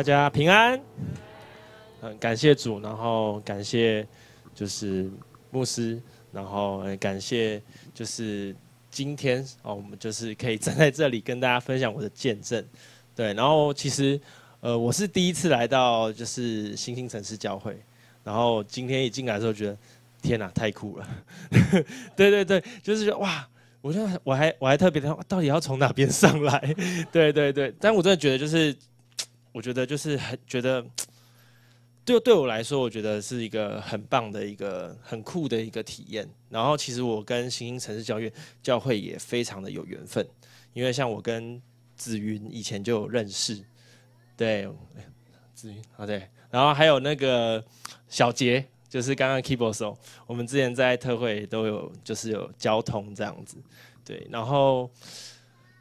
大家平安，嗯，感谢主，然后感谢就是牧师，然后感谢就是今天哦，我们就是可以站在这里跟大家分享我的见证，对，然后其实呃我是第一次来到就是新兴城市教会，然后今天一进来的时候觉得天哪，太酷了，对对对，就是觉得哇，我就我还我还特别的到底要从哪边上来，对对对，但我真的觉得就是。我觉得就是很觉得，对对我来说，我觉得是一个很棒的一个很酷的一个体验。然后其实我跟新兴城市教育教会也非常的有缘分，因为像我跟子云以前就有认识，对，子云，啊对。然后还有那个小杰，就是刚刚 k e y b o a r d 说，我们之前在特会都有就是有交通这样子，对。然后。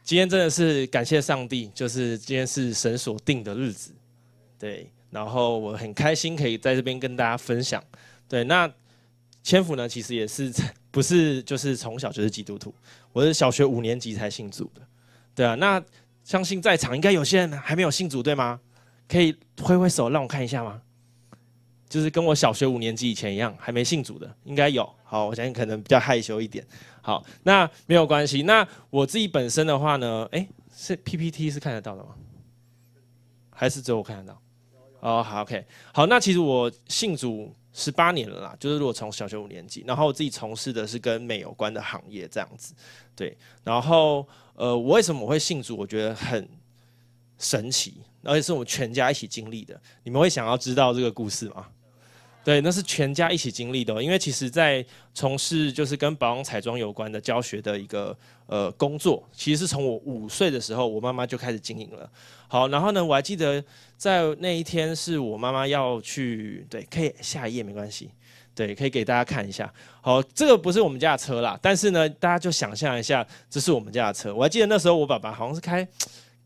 今天真的是感谢上帝，就是今天是神所定的日子，对。然后我很开心可以在这边跟大家分享，对。那千福呢，其实也是不是就是从小就是基督徒，我是小学五年级才信主的，对啊。那相信在场应该有些人还没有信主，对吗？可以挥挥手让我看一下吗？就是跟我小学五年级以前一样，还没信主的，应该有。好，我相信可能比较害羞一点。好，那没有关系。那我自己本身的话呢，哎，是 PPT 是看得到的吗？还是只有我看得到？哦，好，OK，好。那其实我信主十八年了啦，就是如果从小学五年级，然后我自己从事的是跟美有关的行业这样子。对，然后呃，我为什么我会信主？我觉得很神奇，而且是我们全家一起经历的。你们会想要知道这个故事吗？对，那是全家一起经历的，因为其实，在从事就是跟保养彩妆有关的教学的一个呃工作，其实是从我五岁的时候，我妈妈就开始经营了。好，然后呢，我还记得在那一天是我妈妈要去，对，可以下一页没关系，对，可以给大家看一下。好，这个不是我们家的车啦，但是呢，大家就想象一下，这是我们家的车。我还记得那时候我爸爸好像是开。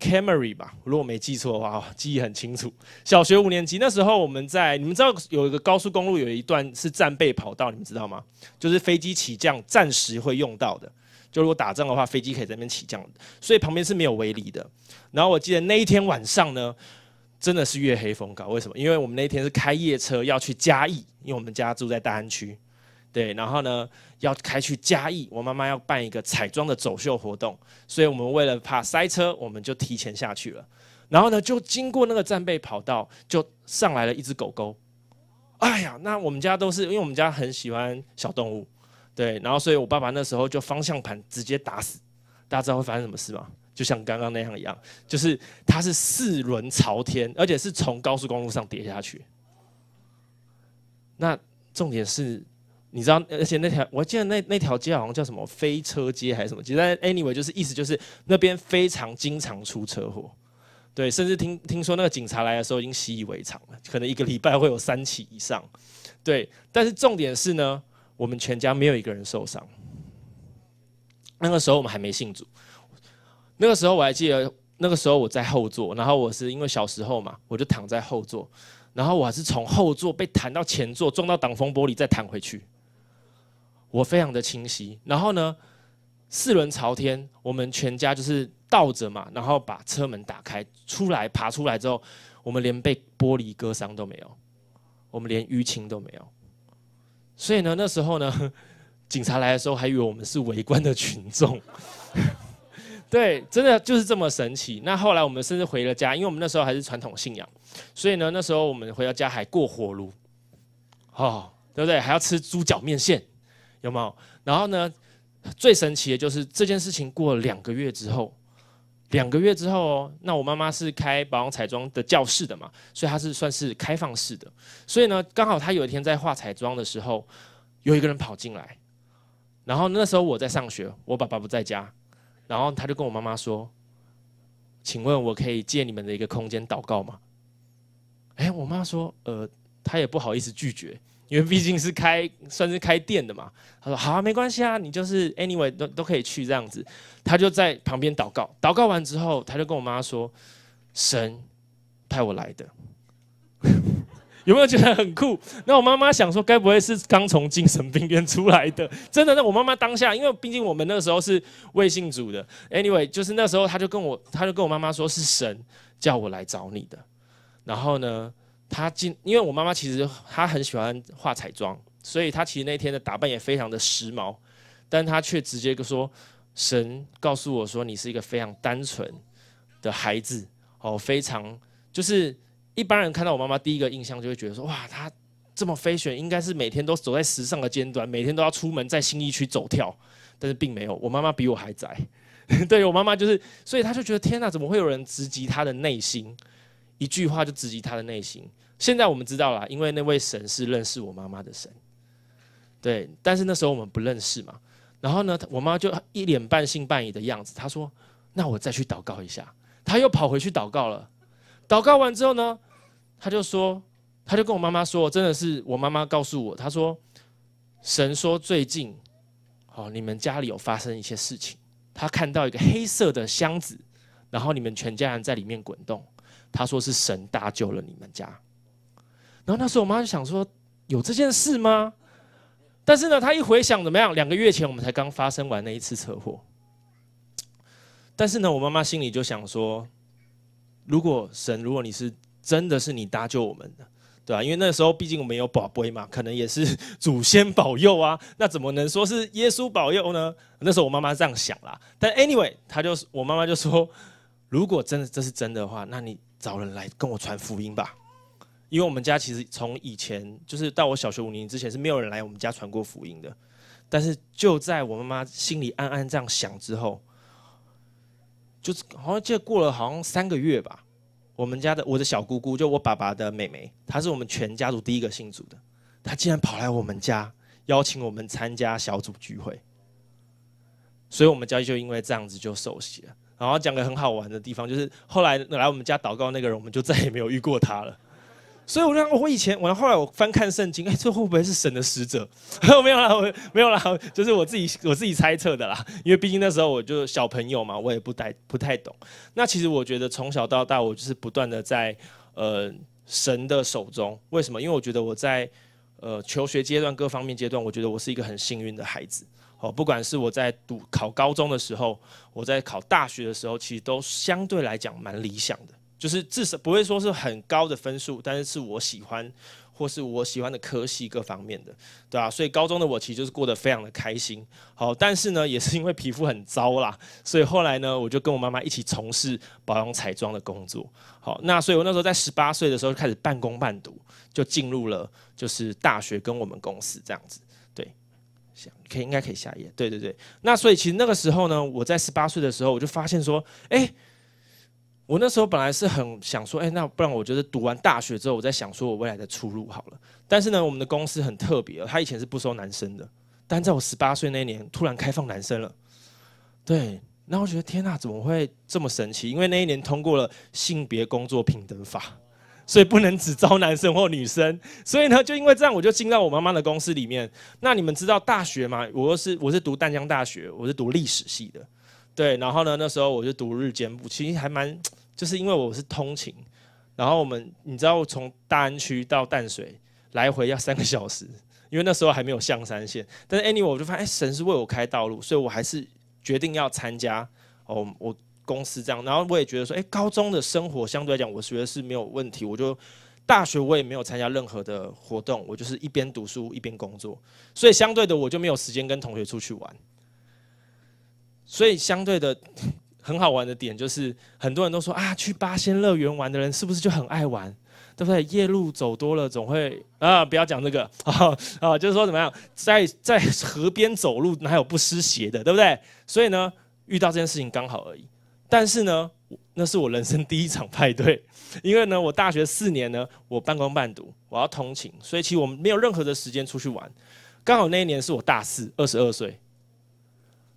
Camry 吧，如果我没记错的话，记忆很清楚。小学五年级那时候，我们在你们知道有一个高速公路，有一段是战备跑道，你们知道吗？就是飞机起降暂时会用到的。就如果打仗的话，飞机可以在那边起降，所以旁边是没有围篱的。然后我记得那一天晚上呢，真的是月黑风高。为什么？因为我们那天是开夜车要去嘉义，因为我们家住在大安区。对，然后呢，要开去嘉义，我妈妈要办一个彩妆的走秀活动，所以我们为了怕塞车，我们就提前下去了。然后呢，就经过那个战备跑道，就上来了一只狗狗。哎呀，那我们家都是因为我们家很喜欢小动物，对，然后所以我爸爸那时候就方向盘直接打死，大家知道会发生什么事吗？就像刚刚那样一样，就是它是四轮朝天，而且是从高速公路上跌下去。那重点是。你知道，而且那条，我记得那那条街好像叫什么飞车街还是什么街，anyway 就是意思就是那边非常经常出车祸，对，甚至听听说那个警察来的时候已经习以为常了，可能一个礼拜会有三起以上，对。但是重点是呢，我们全家没有一个人受伤。那个时候我们还没信主，那个时候我还记得，那个时候我在后座，然后我是因为小时候嘛，我就躺在后座，然后我还是从后座被弹到前座，撞到挡风玻璃，再弹回去。我非常的清晰，然后呢，四轮朝天，我们全家就是倒着嘛，然后把车门打开出来，爬出来之后，我们连被玻璃割伤都没有，我们连淤青都没有，所以呢，那时候呢，警察来的时候还以为我们是围观的群众，对，真的就是这么神奇。那后来我们甚至回了家，因为我们那时候还是传统信仰，所以呢，那时候我们回到家还过火炉，哦，对不对？还要吃猪脚面线。有没有？然后呢？最神奇的就是这件事情过了两个月之后，两个月之后，那我妈妈是开保养彩妆的教室的嘛，所以她是算是开放式的。所以呢，刚好她有一天在画彩妆的时候，有一个人跑进来，然后那时候我在上学，我爸爸不在家，然后他就跟我妈妈说：“请问我可以借你们的一个空间祷告吗？”哎，我妈说：“呃，她也不好意思拒绝。”因为毕竟是开算是开店的嘛，他说好啊，没关系啊，你就是 anyway 都都可以去这样子。他就在旁边祷告，祷告完之后，他就跟我妈说：“神派我来的，有没有觉得很酷？”那我妈妈想说，该不会是刚从精神病院出来的？真的，那我妈妈当下，因为毕竟我们那时候是卫信组的，anyway 就是那时候，他就跟我，他就跟我妈妈说，是神叫我来找你的。然后呢？她进，因为我妈妈其实她很喜欢画彩妆，所以她其实那天的打扮也非常的时髦，但她却直接就说：“神告诉我说，你是一个非常单纯的孩子哦，非常就是一般人看到我妈妈第一个印象就会觉得说，哇，她这么 fashion，应该是每天都走在时尚的尖端，每天都要出门在新一区走跳，但是并没有，我妈妈比我还宅。对我妈妈就是，所以她就觉得天哪，怎么会有人直击她的内心？一句话就直击她的内心。”现在我们知道了，因为那位神是认识我妈妈的神，对。但是那时候我们不认识嘛。然后呢，我妈就一脸半信半疑的样子。她说：“那我再去祷告一下。”她又跑回去祷告了。祷告完之后呢，她就说：“她就跟我妈妈说，真的是我妈妈告诉我，她说神说最近哦，你们家里有发生一些事情。他看到一个黑色的箱子，然后你们全家人在里面滚动。他说是神搭救了你们家。”然后那时候我妈就想说，有这件事吗？但是呢，她一回想怎么样，两个月前我们才刚发生完那一次车祸。但是呢，我妈妈心里就想说，如果神，如果你是真的是你搭救我们的，对吧？因为那时候毕竟我们有宝贝嘛，可能也是 祖先保佑啊。那怎么能说是耶稣保佑呢？那时候我妈妈这样想啦。但 anyway，她就我妈妈就说，如果真的这是真的话，那你找人来跟我传福音吧。因为我们家其实从以前就是到我小学五年级之前是没有人来我们家传过福音的，但是就在我妈妈心里暗暗这样想之后，就是好像这过了好像三个月吧，我们家的我的小姑姑就我爸爸的妹妹，她是我们全家族第一个信主的，她竟然跑来我们家邀请我们参加小组聚会，所以我们家就因为这样子就熟悉了。然后讲个很好玩的地方，就是后来来我们家祷告那个人，我们就再也没有遇过他了。所以我就想，我以前，我后来我翻看圣经，哎，这会不会是神的使者？没有啦，我没有啦，就是我自己我自己猜测的啦。因为毕竟那时候我就小朋友嘛，我也不太不太懂。那其实我觉得从小到大，我就是不断的在呃神的手中。为什么？因为我觉得我在呃求学阶段各方面阶段，我觉得我是一个很幸运的孩子。哦，不管是我在读考高中的时候，我在考大学的时候，其实都相对来讲蛮理想的。就是至少不会说是很高的分数，但是是我喜欢，或是我喜欢的科系各方面的，对啊，所以高中的我其实就是过得非常的开心。好，但是呢，也是因为皮肤很糟啦，所以后来呢，我就跟我妈妈一起从事保养彩妆的工作。好，那所以我那时候在十八岁的时候开始半工半读，就进入了就是大学跟我们公司这样子。对，行，可以应该可以下一页。对对对，那所以其实那个时候呢，我在十八岁的时候我就发现说，哎。我那时候本来是很想说，哎，那不然我就是读完大学之后，我再想说我未来的出路好了。但是呢，我们的公司很特别，他以前是不收男生的，但在我十八岁那年突然开放男生了。对，那我觉得天哪，怎么会这么神奇？因为那一年通过了性别工作平等法，所以不能只招男生或女生。所以呢，就因为这样，我就进到我妈妈的公司里面。那你们知道大学吗？我是我是读淡江大学，我是读历史系的。对，然后呢，那时候我就读日间部，其实还蛮。就是因为我是通勤，然后我们你知道从大安区到淡水来回要三个小时，因为那时候还没有象山线。但是 a n y w a y 我就发现，哎，神是为我开道路，所以我还是决定要参加哦，我公司这样。然后我也觉得说，哎，高中的生活相对来讲，我觉得是没有问题。我就大学我也没有参加任何的活动，我就是一边读书一边工作，所以相对的我就没有时间跟同学出去玩。所以相对的。很好玩的点就是，很多人都说啊，去八仙乐园玩的人是不是就很爱玩，对不对？夜路走多了，总会啊，不要讲这个啊啊，就是说怎么样，在在河边走路哪有不湿鞋的，对不对？所以呢，遇到这件事情刚好而已。但是呢，那是我人生第一场派对，因为呢，我大学四年呢，我半工半读，我要通勤，所以其实我们没有任何的时间出去玩。刚好那一年是我大四，二十二岁，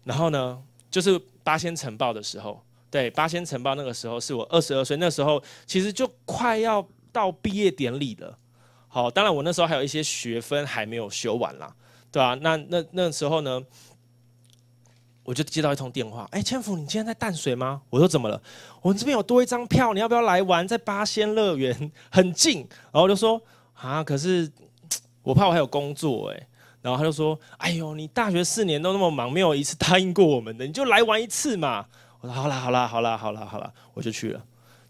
然后呢，就是。八仙城报的时候，对，八仙城报那个时候是我二十二岁，那时候其实就快要到毕业典礼了。好，当然我那时候还有一些学分还没有修完啦，对啊，那那那时候呢，我就接到一通电话，哎，千福，你今天在淡水吗？我说怎么了？我们这边有多一张票，你要不要来玩？在八仙乐园，很近。然后我就说，啊，可是我怕我还有工作，哎。然后他就说：“哎呦，你大学四年都那么忙，没有一次答应过我们的，你就来玩一次嘛！”我说：“好啦，好啦，好啦，好啦，好啦，我就去了。”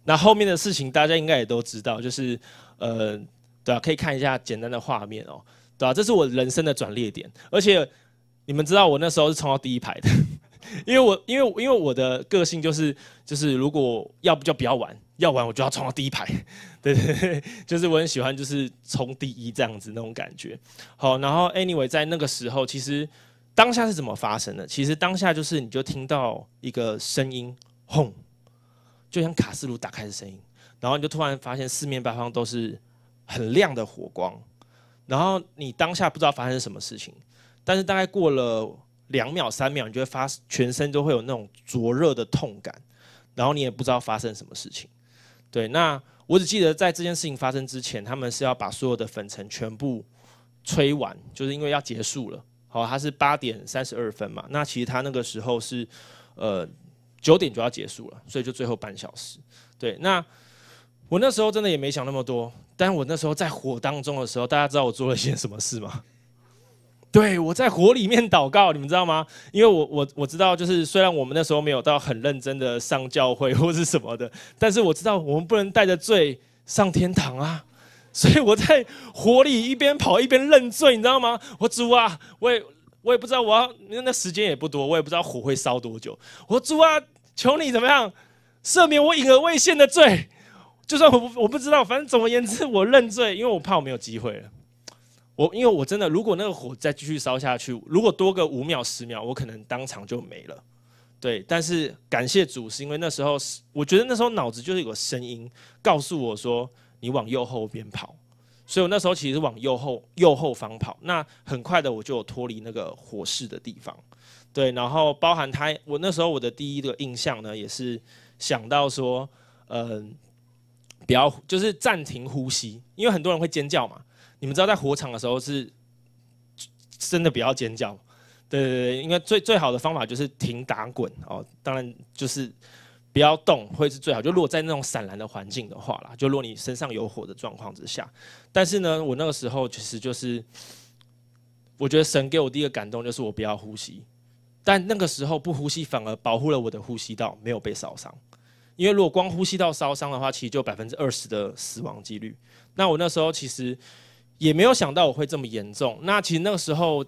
那后面的事情大家应该也都知道，就是，呃，对啊，可以看一下简单的画面哦，对啊，这是我人生的转捩点，而且你们知道我那时候是冲到第一排的。因为我因为因为我的个性就是就是如果要不就不要玩，要玩我就要冲到第一排，对对，就是我很喜欢就是冲第一这样子那种感觉。好，然后 anyway 在那个时候，其实当下是怎么发生的？其实当下就是你就听到一个声音，轰，就像卡斯炉打开的声音，然后你就突然发现四面八方都是很亮的火光，然后你当下不知道发生什么事情，但是大概过了。两秒、三秒，你就会发全身都会有那种灼热的痛感，然后你也不知道发生什么事情。对，那我只记得在这件事情发生之前，他们是要把所有的粉尘全部吹完，就是因为要结束了。好，它是八点三十二分嘛，那其实它那个时候是，呃，九点就要结束了，所以就最后半小时。对，那我那时候真的也没想那么多，但我那时候在火当中的时候，大家知道我做了些什么事吗？对，我在火里面祷告，你们知道吗？因为我我我知道，就是虽然我们那时候没有到很认真的上教会或是什么的，但是我知道我们不能带着罪上天堂啊，所以我在火里一边跑一边认罪，你知道吗？我主啊，我也我也不知道，我要那时间也不多，我也不知道火会烧多久。我主啊，求你怎么样赦免我隐而未现的罪，就算我我不知道，反正总而言之我认罪，因为我怕我没有机会了。我因为我真的，如果那个火再继续烧下去，如果多个五秒十秒，我可能当场就没了。对，但是感谢主，是因为那时候，我觉得那时候脑子就是有个声音告诉我说：“你往右后边跑。”所以，我那时候其实往右后右后方跑，那很快的我就脱离那个火势的地方。对，然后包含他，我那时候我的第一个印象呢，也是想到说：“嗯，不要就是暂停呼吸，因为很多人会尖叫嘛。”你们知道，在火场的时候是真的不要尖叫，对对对，因为最最好的方法就是停打滚哦，当然就是不要动会是最好。就如果在那种散蓝的环境的话啦，就果你身上有火的状况之下，但是呢，我那个时候其实就是我觉得神给我第一个感动就是我不要呼吸，但那个时候不呼吸反而保护了我的呼吸道没有被烧伤，因为如果光呼吸道烧伤的话，其实就百分之二十的死亡几率。那我那时候其实。也没有想到我会这么严重。那其实那个时候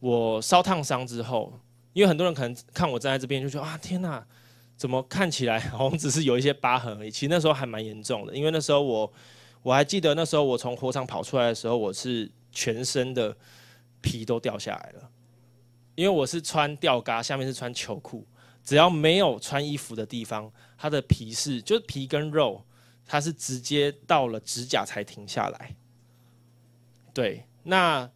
我烧烫伤之后，因为很多人可能看我站在这边就说：“啊，天哪，怎么看起来好像只是有一些疤痕而已？”其实那时候还蛮严重的，因为那时候我我还记得那时候我从火场跑出来的时候，我是全身的皮都掉下来了。因为我是穿吊嘎，下面是穿球裤，只要没有穿衣服的地方，它的皮是就是皮跟肉，它是直接到了指甲才停下来。对，那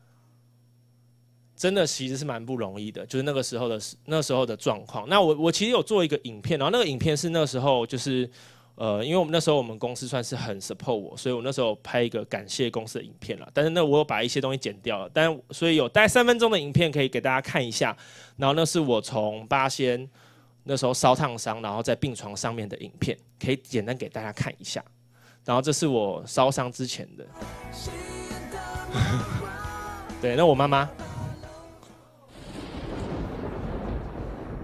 真的其实是蛮不容易的，就是那个时候的时那时候的状况。那我我其实有做一个影片，然后那个影片是那时候就是，呃，因为我们那时候我们公司算是很 support 我，所以我那时候拍一个感谢公司的影片了。但是那我有把一些东西剪掉了，但所以有概三分钟的影片可以给大家看一下。然后那是我从八仙那时候烧烫伤，然后在病床上面的影片，可以简单给大家看一下。然后这是我烧伤之前的。对，那我妈妈，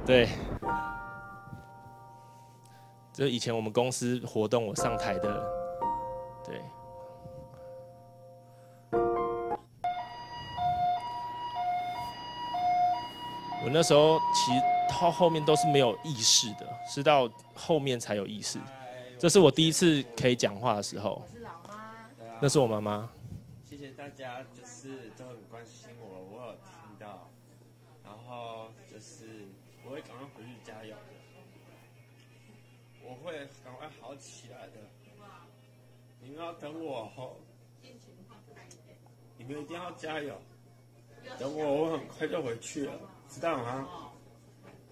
对，这以前我们公司活动，我上台的，对，我那时候其实后后面都是没有意识的，是到后面才有意识，这是我第一次可以讲话的时候，那是我妈妈。大家就是都很关心我，我有听到，然后就是我会赶快回去加油的，我会赶快好起来的，你们要等我哦，你们一定要加油，等我，我很快就回去了，知道吗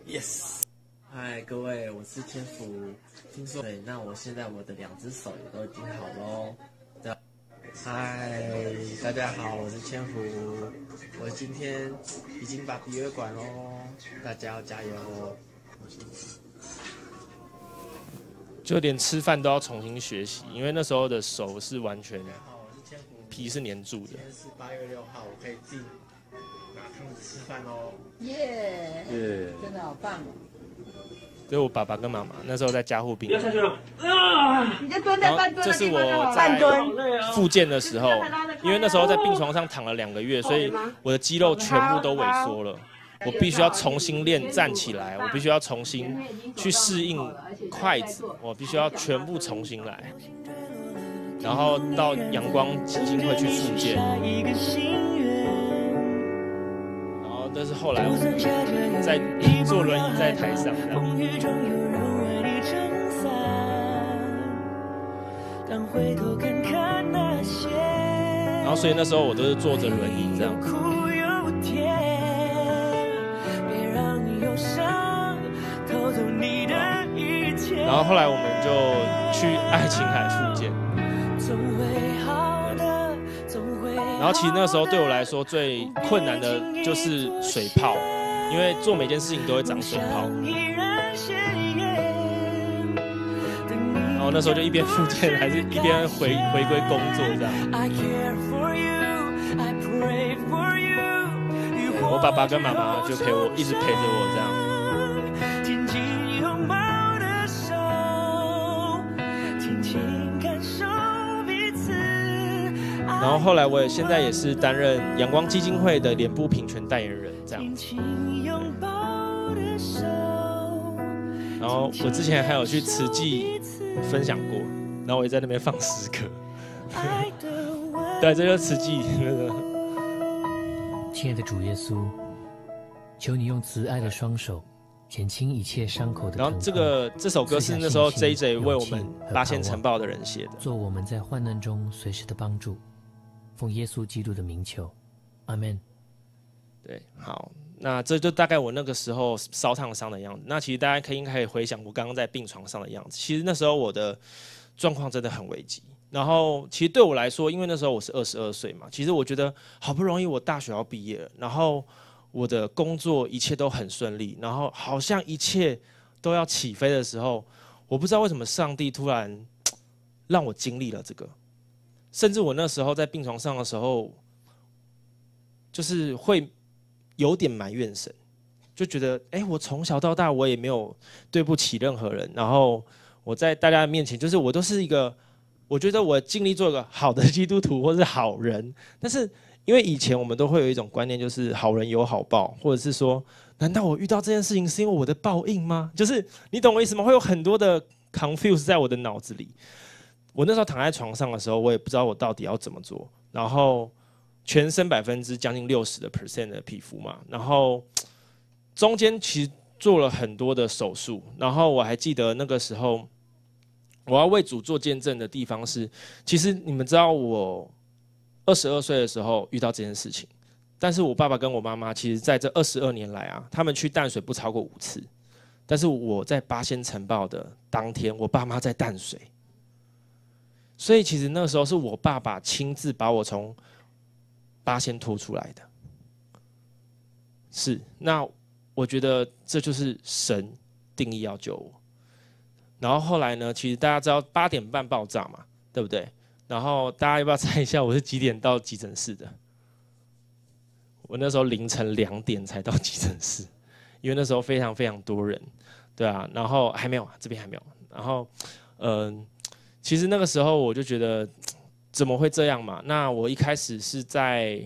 ？Yes，嗨，各位，我是千福。听说对，那我现在我的两只手也都已经好喽。嗨，大家好，我是千虎。我今天已经把比约管喽，大家要加油。就连吃饭都要重新学习，因为那时候的手是完全皮是粘住的。今天是八月六号，我可以自己拿汤匙吃饭喽。耶，真的好棒。所以我爸爸跟妈妈那时候在加护病。房。你就蹲在半蹲。这是我半蹲。复健的时候，因为那时候在病床上躺了两个月，所以我的肌肉全部都萎缩了。我必须要重新练站起来，我必须要重新去适应筷子，我必须要全部重新来。然后到阳光基金会去复健。但是后来我在坐轮椅在台上，然后所以那时候我都是坐着轮椅这样，然后后来我们就去爱琴海复健。然后其实那时候对我来说最困难的就是水泡，因为做每件事情都会长水泡。然后那时候就一边复健，还是一边回回归工作这样。我爸爸跟妈妈就陪我一直陪着我这样。然后后来我也现在也是担任阳光基金会的脸部平权代言人这样。然后我之前还有去慈济分享过，然后我也在那边放诗歌。对，这就是慈济。亲爱的主耶稣，求你用慈爱的双手减轻一切伤口的。然后这个这首歌是那时候 J J 为我们八千城堡的人写的。做我们在患难中随时的帮助。奉耶稣基督的名求，阿门。对，好，那这就大概我那个时候烧烫伤的样子。那其实大家可以应可以回想我刚刚在病床上的样子。其实那时候我的状况真的很危机。然后，其实对我来说，因为那时候我是二十二岁嘛，其实我觉得好不容易我大学要毕业，然后我的工作一切都很顺利，然后好像一切都要起飞的时候，我不知道为什么上帝突然 让我经历了这个。甚至我那时候在病床上的时候，就是会有点埋怨神，就觉得，哎，我从小到大我也没有对不起任何人，然后我在大家面前就是我都是一个，我觉得我尽力做一个好的基督徒或是好人，但是因为以前我们都会有一种观念，就是好人有好报，或者是说，难道我遇到这件事情是因为我的报应吗？就是你懂我意思吗？会有很多的 confuse 在我的脑子里。我那时候躺在床上的时候，我也不知道我到底要怎么做。然后全身百分之将近六十的 percent 的皮肤嘛，然后中间其实做了很多的手术。然后我还记得那个时候，我要为主做见证的地方是，其实你们知道我二十二岁的时候遇到这件事情，但是我爸爸跟我妈妈其实在这二十二年来啊，他们去淡水不超过五次。但是我在八仙城报的当天，我爸妈在淡水。所以其实那时候是我爸爸亲自把我从八仙拖出来的，是那我觉得这就是神定义要救我。然后后来呢，其实大家知道八点半爆炸嘛，对不对？然后大家要不要猜一下我是几点到急诊室的？我那时候凌晨两点才到急诊室，因为那时候非常非常多人，对啊。然后还没有这边还没有。然后，嗯。其实那个时候我就觉得 怎么会这样嘛？那我一开始是在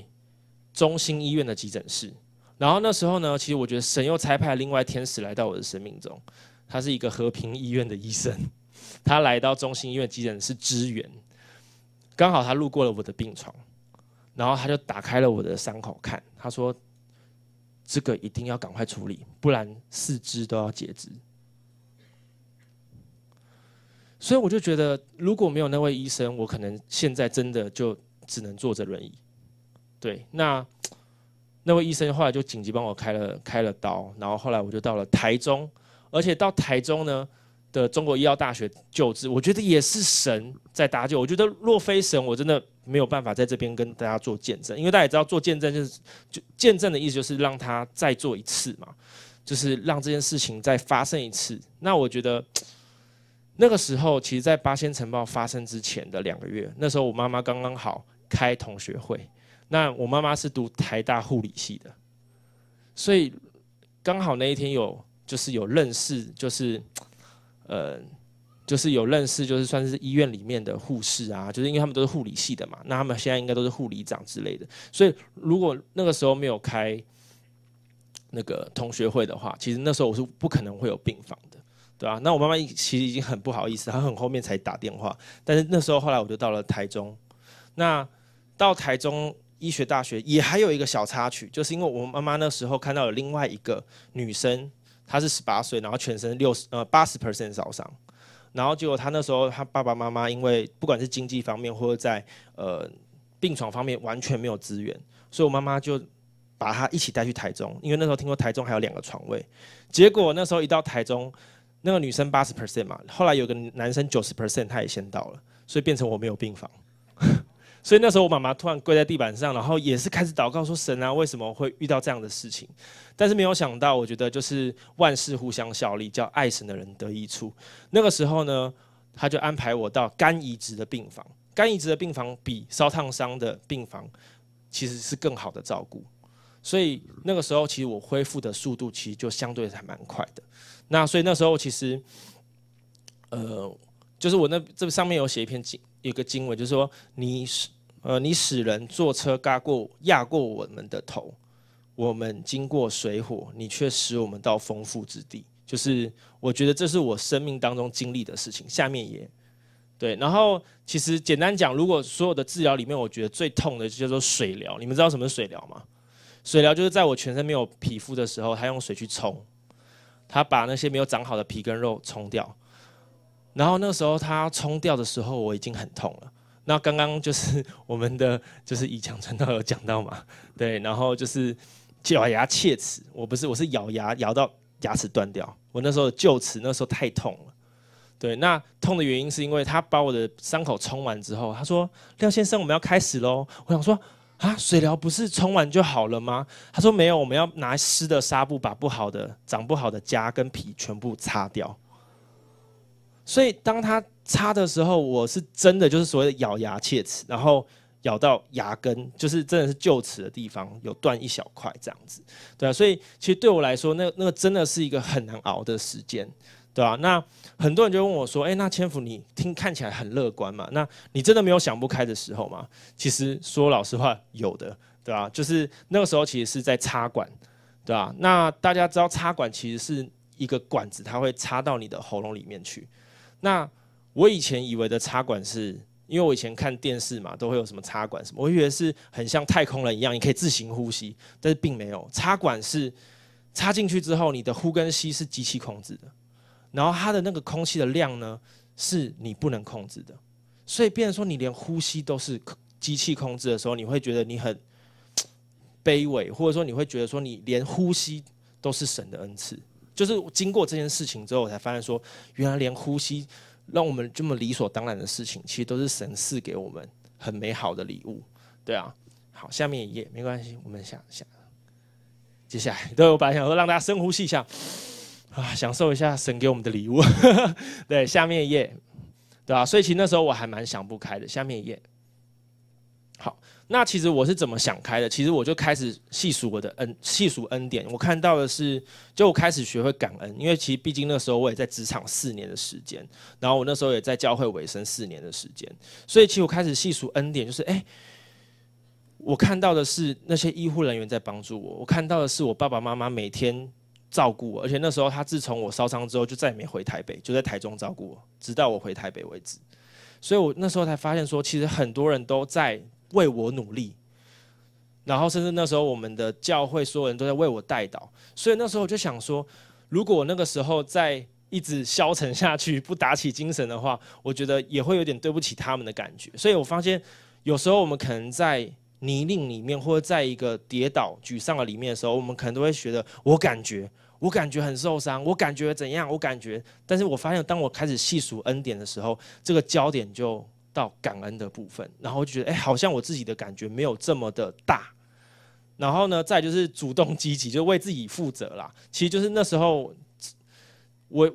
中心医院的急诊室，然后那时候呢，其实我觉得神又差派另外天使来到我的生命中，他是一个和平医院的医生，他来到中心医院急诊室支援，刚好他路过了我的病床，然后他就打开了我的伤口看，他说：“这个一定要赶快处理，不然四肢都要截肢。”所以我就觉得，如果没有那位医生，我可能现在真的就只能坐着轮椅。对，那 那位医生后来就紧急帮我开了开了刀，然后后来我就到了台中，而且到台中呢的中国医药大学救治，我觉得也是神在搭救。我觉得若非神，我真的没有办法在这边跟大家做见证，因为大家也知道做见证就是就见证的意思就是让他再做一次嘛，就是让这件事情再发生一次。那我觉得。那个时候，其实，在八仙城堡发生之前的两个月，那时候我妈妈刚刚好开同学会。那我妈妈是读台大护理系的，所以刚好那一天有，就是有认识，就是呃，就是有认识，就是算是医院里面的护士啊，就是因为他们都是护理系的嘛。那他们现在应该都是护理长之类的。所以如果那个时候没有开那个同学会的话，其实那时候我是不可能会有病房的。对啊，那我妈妈其实已经很不好意思，她很后面才打电话。但是那时候后来我就到了台中。那到台中医学大学也还有一个小插曲，就是因为我妈妈那时候看到了另外一个女生，她是十八岁，然后全身六十呃八十 percent 烧伤，然后结果她那时候她爸爸妈妈因为不管是经济方面或者在呃病床方面完全没有资源，所以我妈妈就把她一起带去台中，因为那时候听说台中还有两个床位。结果那时候一到台中。那个女生八十 percent 嘛，后来有个男生九十 percent，他也先到了，所以变成我没有病房。所以那时候我妈妈突然跪在地板上，然后也是开始祷告说：“神啊，为什么会遇到这样的事情？”但是没有想到，我觉得就是万事互相效力，叫爱神的人得益处。那个时候呢，他就安排我到肝移植的病房，肝移植的病房比烧烫伤的病房其实是更好的照顾，所以那个时候其实我恢复的速度其实就相对还蛮快的。那所以那时候其实，呃，就是我那这上面有写一篇经，有个经文，就是说你使，呃，你使人坐车轧过压过我们的头，我们经过水火，你却使我们到丰富之地。就是我觉得这是我生命当中经历的事情。下面也对，然后其实简单讲，如果所有的治疗里面，我觉得最痛的就叫做水疗。你们知道什么是水疗吗？水疗就是在我全身没有皮肤的时候，他用水去冲。他把那些没有长好的皮跟肉冲掉，然后那时候他冲掉的时候，我已经很痛了。那刚刚就是我们的就是以强村道有讲到嘛，对，然后就是咬牙切齿，我不是我是咬牙咬到牙齿断掉，我那时候臼齿那时候太痛了，对，那痛的原因是因为他把我的伤口冲完之后，他说廖先生我们要开始喽，我想说。啊，水疗不是冲完就好了吗？他说没有，我们要拿湿的纱布把不好的、长不好的痂跟皮全部擦掉。所以当他擦的时候，我是真的就是所谓的咬牙切齿，然后咬到牙根，就是真的是臼齿的地方有断一小块这样子，对啊。所以其实对我来说，那那个真的是一个很难熬的时间。对啊，那很多人就问我说：“哎，那千福你听看起来很乐观嘛？那你真的没有想不开的时候吗？”其实说老实话，有的，对吧？就是那个时候其实是在插管，对吧？那大家知道插管其实是一个管子，它会插到你的喉咙里面去。那我以前以为的插管是因为我以前看电视嘛，都会有什么插管什么，我以为是很像太空人一样，你可以自行呼吸，但是并没有。插管是插进去之后，你的呼跟吸是机器控制的。然后它的那个空气的量呢，是你不能控制的，所以变成说你连呼吸都是机器控制的时候，你会觉得你很卑微，或者说你会觉得说你连呼吸都是神的恩赐。就是经过这件事情之后，我才发现说原来连呼吸让我们这么理所当然的事情，其实都是神赐给我们很美好的礼物。对啊，好，下面一页没关系，我们想一想，接下来都有白想说让大家深呼吸一下。啊，享受一下神给我们的礼物。对，下面一页，对吧？所以其实那时候我还蛮想不开的。下面一页，好，那其实我是怎么想开的？其实我就开始细数我的恩，细数恩典。我看到的是，就我开始学会感恩，因为其实毕竟那时候我也在职场四年的时间，然后我那时候也在教会尾声四年的时间，所以其实我开始细数恩典，就是哎，我看到的是那些医护人员在帮助我，我看到的是我爸爸妈妈每天。照顾我，而且那时候他自从我烧伤之后，就再也没回台北，就在台中照顾我，直到我回台北为止。所以，我那时候才发现说，其实很多人都在为我努力，然后甚至那时候我们的教会所有人都在为我带导。所以那时候我就想说，如果那个时候再一直消沉下去，不打起精神的话，我觉得也会有点对不起他们的感觉。所以我发现有时候我们可能在。泥泞里面，或者在一个跌倒、沮丧的里面的时候，我们可能都会觉得，我感觉，我感觉很受伤，我感觉怎样，我感觉。但是我发现，当我开始细数恩典的时候，这个焦点就到感恩的部分，然后就觉得，哎，好像我自己的感觉没有这么的大。然后呢，再就是主动积极，就为自己负责啦。其实就是那时候，我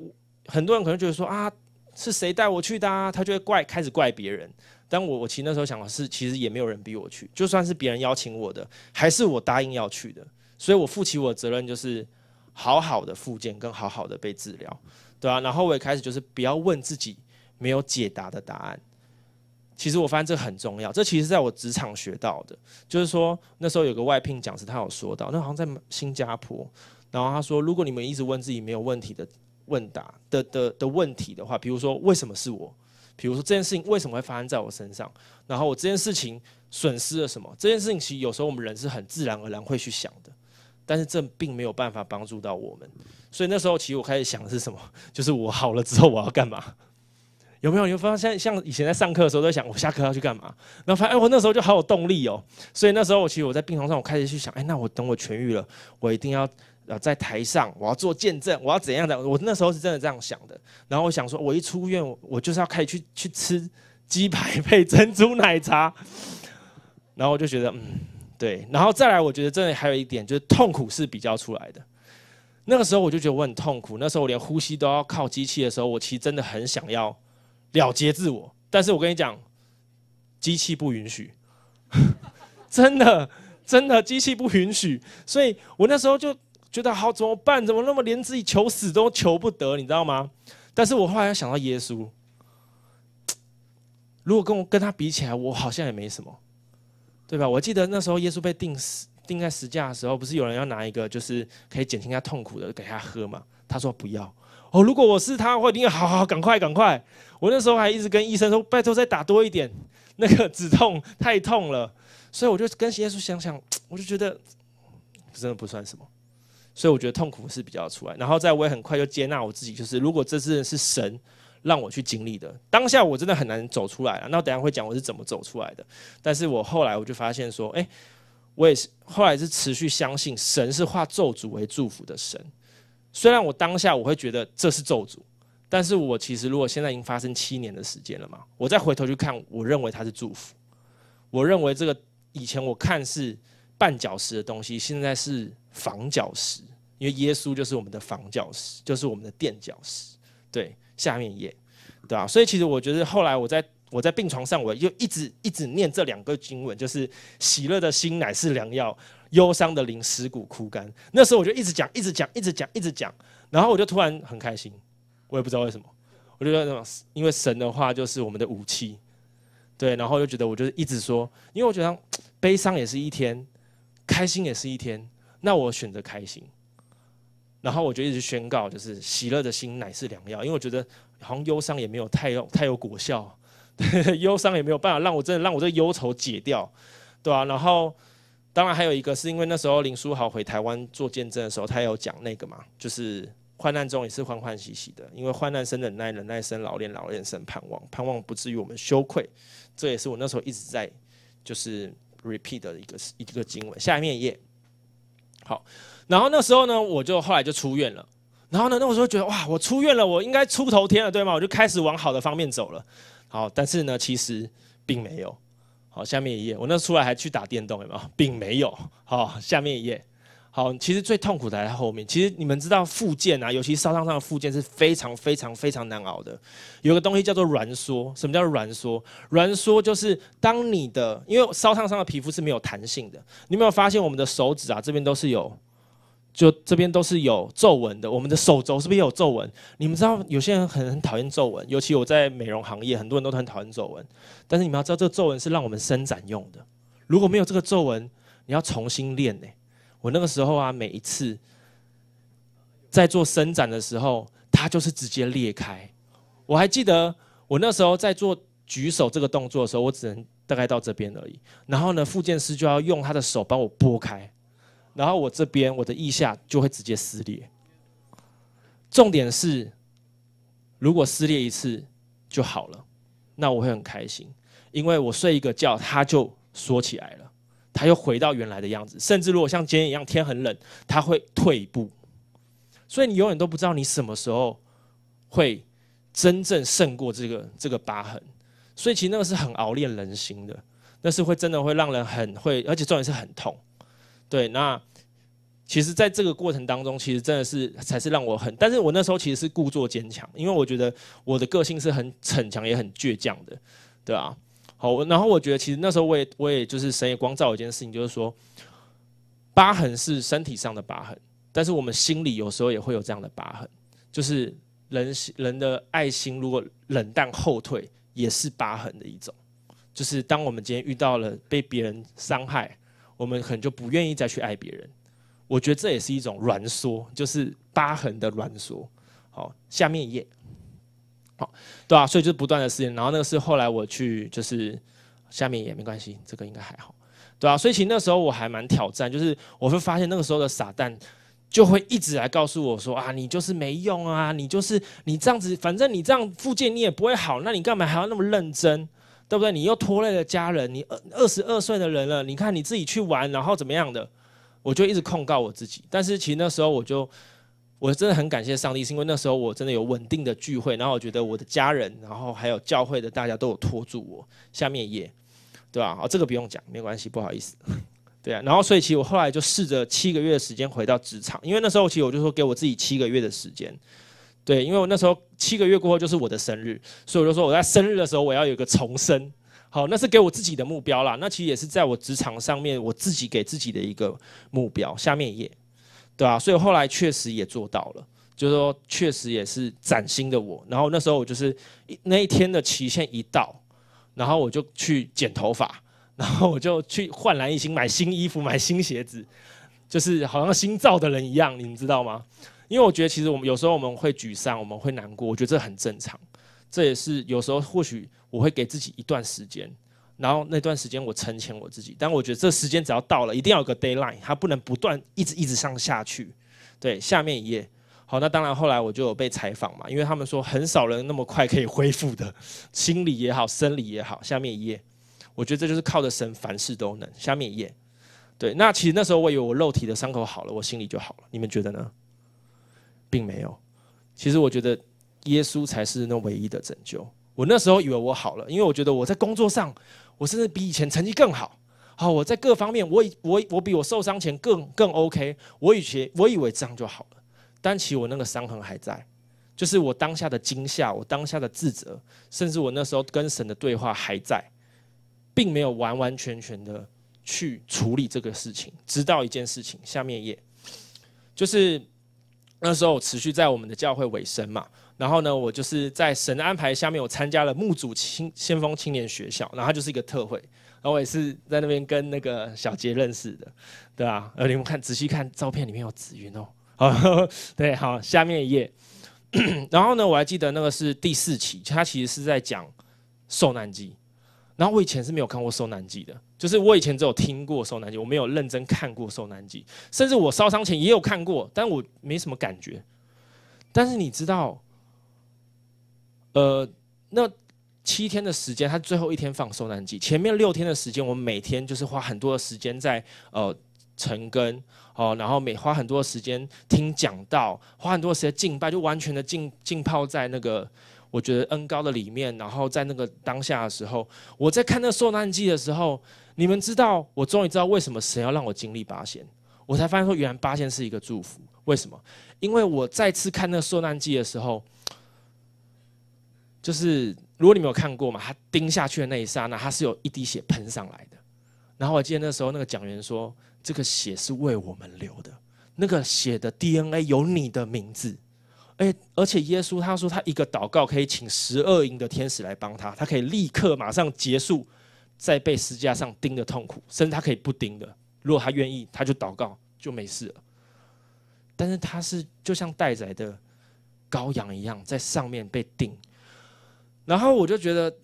很多人可能觉得说啊，是谁带我去的？啊？他就会怪，开始怪别人。但我我其实那时候想的是，其实也没有人逼我去，就算是别人邀请我的，还是我答应要去的。所以我负起我的责任，就是好好的复健跟好好的被治疗，对啊，然后我也开始就是不要问自己没有解答的答案。其实我发现这很重要，这其实在我职场学到的，就是说那时候有个外聘讲师，他有说到，那好像在新加坡，然后他说，如果你们一直问自己没有问题的问答的的的问题的话，比如说为什么是我？比如说这件事情为什么会发生在我身上，然后我这件事情损失了什么？这件事情其实有时候我们人是很自然而然会去想的，但是这并没有办法帮助到我们。所以那时候其实我开始想的是什么？就是我好了之后我要干嘛？有没有？你会发现像以前在上课的时候都在想我下课要去干嘛？然后发现我那时候就好有动力哦。所以那时候我其实我在病床上我开始去想，哎，那我等我痊愈了，我一定要。呃，在台上，我要做见证，我要怎样的？我那时候是真的这样想的。然后我想说，我一出院，我就是要开始去去吃鸡排配 珍珠奶茶。然后我就觉得，嗯，对。然后再来，我觉得真的还有一点就是痛苦是比较出来的。那个时候我就觉得我很痛苦。那时候我连呼吸都要靠机器的时候，我其实真的很想要了结自我。但是我跟你讲，机器不允许，真的真的机器不允许。所以我那时候就。觉得好怎么办？怎么那么连自己求死都求不得？你知道吗？但是我后来又想到耶稣，如果跟我跟他比起来，我好像也没什么，对吧？我记得那时候耶稣被钉死钉在十架的时候，不是有人要拿一个就是可以减轻他痛苦的给他喝吗？他说不要。哦，如果我是他，我一定好好赶快赶快。我那时候还一直跟医生说拜托再打多一点，那个止痛太痛了。所以我就跟耶稣想想，我就觉得真的不算什么。所以我觉得痛苦是比较出来，然后在我也很快就接纳我自己，就是如果这次是神让我去经历的，当下我真的很难走出来。那我等下会讲我是怎么走出来的。但是我后来我就发现说，哎，我也是后来是持续相信神是化咒诅为祝福的神。虽然我当下我会觉得这是咒诅，但是我其实如果现在已经发生七年的时间了嘛，我再回头去看，我认为它是祝福。我认为这个以前我看是。绊脚石的东西，现在是防脚石，因为耶稣就是我们的防脚石，就是我们的垫脚石。对，下面也，对啊，所以其实我觉得后来我在我在病床上，我就一直一直念这两个经文，就是“喜乐的心乃是良药，忧伤的灵石骨枯干”。那时候我就一直讲，一直讲，一直讲，一直讲，然后我就突然很开心，我也不知道为什么，我觉得因为神的话就是我们的武器，对，然后又觉得我就一直说，因为我觉得悲伤也是一天。开心也是一天，那我选择开心，然后我就一直宣告，就是喜乐的心乃是良药，因为我觉得好像忧伤也没有太有太有果效，忧伤也没有办法让我真的让我这忧愁解掉，对吧？然后当然还有一个是因为那时候林书豪回台湾做见证的时候，他有讲那个嘛，就是患难中也是欢欢喜喜的，因为患难生忍耐，忍耐生老练，老练生盼望，盼望不至于我们羞愧。这也是我那时候一直在就是。repeat 的一个一个经文，下面一页，好，然后那时候呢，我就后来就出院了，然后呢，那个时候觉得哇，我出院了，我应该出头天了，对吗？我就开始往好的方面走了，好，但是呢，其实并没有，好，下面一页，我那出来还去打电动有没有，并没有，好，下面一页。好，其实最痛苦的还在后面。其实你们知道复健啊，尤其烧烫伤的复健是非常非常非常难熬的。有个东西叫做挛缩，什么叫挛缩？挛缩就是当你的，因为烧烫伤的皮肤是没有弹性的。你有没有发现我们的手指啊，这边都是有，就这边都是有皱纹的。我们的手肘是不是也有皱纹？你们知道有些人很很讨厌皱纹，尤其我在美容行业，很多人都很讨厌皱纹。但是你们要知道，这个皱纹是让我们伸展用的。如果没有这个皱纹，你要重新练呢。我那个时候啊，每一次在做伸展的时候，它就是直接裂开。我还记得我那时候在做举手这个动作的时候，我只能大概到这边而已。然后呢，复健师就要用他的手帮我拨开，然后我这边我的腋下就会直接撕裂。重点是，如果撕裂一次就好了，那我会很开心，因为我睡一个觉它就缩起来了。它又回到原来的样子，甚至如果像今天一样天很冷，它会退步，所以你永远都不知道你什么时候会真正胜过这个这个疤痕，所以其实那个是很熬练人心的，但是会真的会让人很会，而且重点是很痛，对。那其实在这个过程当中，其实真的是才是让我很，但是我那时候其实是故作坚强，因为我觉得我的个性是很逞强也很倔强的，对吧？好，然后我觉得其实那时候我也我也就是神也光照一件事情，就是说，疤痕是身体上的疤痕，但是我们心里有时候也会有这样的疤痕，就是人人的爱心如果冷淡后退，也是疤痕的一种。就是当我们今天遇到了被别人伤害，我们可能就不愿意再去爱别人。我觉得这也是一种挛缩，就是疤痕的挛缩。好，下面一页。对啊，所以就是不断的试，验。然后那个是后来我去就是下面也没关系，这个应该还好，对啊，所以其实那时候我还蛮挑战，就是我会发现那个时候的傻蛋就会一直来告诉我说啊，你就是没用啊，你就是你这样子，反正你这样附近你也不会好，那你干嘛还要那么认真，对不对？你又拖累了家人，你二二十二岁的人了，你看你自己去玩然后怎么样的，我就一直控告我自己，但是其实那时候我就。我真的很感谢上帝，是因为那时候我真的有稳定的聚会，然后我觉得我的家人，然后还有教会的大家都有托住我。下面也，对吧？哦，这个不用讲，没关系，不好意思。对啊，然后所以其实我后来就试着七个月的时间回到职场，因为那时候其实我就说给我自己七个月的时间，对，因为我那时候七个月过后就是我的生日，所以我就说我在生日的时候我要有一个重生。好，那是给我自己的目标啦，那其实也是在我职场上面我自己给自己的一个目标。下面也。对啊，所以后来确实也做到了，就是说确实也是崭新的我。然后那时候我就是那一天的期限一到，然后我就去剪头发，然后我就去焕然一新，买新衣服，买新鞋子，就是好像新造的人一样，你们知道吗？因为我觉得其实我们有时候我们会沮丧，我们会难过，我觉得这很正常。这也是有时候或许我会给自己一段时间。然后那段时间我沉潜我自己，但我觉得这时间只要到了，一定要有个 d a y l i n e 它不能不断一直一直上下去。对，下面一页。好，那当然后来我就有被采访嘛，因为他们说很少人那么快可以恢复的，心 理也好，生理也好。下面一页，我觉得这就是靠着神凡事都能。下面一页，对，那其实那时候我以为我肉体的伤口好了，我心里就好了，你们觉得呢？并没有，其实我觉得耶稣才是那唯一的拯救。我那时候以为我好了，因为我觉得我在工作上，我甚至比以前成绩更好。好，我在各方面，我以我我比我受伤前更更 OK。我以前我以为这样就好了，但其实我那个伤痕还在，就是我当下的惊吓，我当下的自责，甚至我那时候跟神的对话还在，并没有完完全全的去处理这个事情。直到一件事情，下面也就是那时候持续在我们的教会尾声嘛。然后呢，我就是在神的安排下面，我参加了牧主青先锋青年学校，然后它就是一个特会，然后我也是在那边跟那个小杰认识的，对啊，呃，你们看仔细看照片里面有紫云哦。好，对，好，下面一页。然后呢，我还记得那个是第四期，它其实是在讲受难记。然后我以前是没有看过受难记的，就是我以前只有听过受难记，我没有认真看过受难记，甚至我烧伤前也有看过，但我没什么感觉。但是你知道？呃，那七天的时间，他最后一天放受难记，前面六天的时间，我每天就是花很多的时间在呃，成根哦，然后每花很多时间听讲道，花很多时间敬拜，就完全的浸浸泡在那个我觉得恩高的里面，然后在那个当下的时候，我在看那受难记的时候，你们知道，我终于知道为什么神要让我经历八仙，我才发现说，原来八仙是一个祝福，为什么？因为我再次看那受难记的时候。就是，如果你没有看过嘛，他钉下去的那一刹，那他是有一滴血喷上来的。然后我记得那时候那个讲员说，这个血是为我们流的，那个血的 DNA 有你的名字。哎，而且耶稣他说，他一个祷告可以请十二营的天使来帮他，他可以立刻马上结束在被石架上钉的痛苦，甚至他可以不钉的，如果他愿意，他就祷告就没事了。但是他是就像待宰的羔羊一样，在上面被钉。然后我就觉得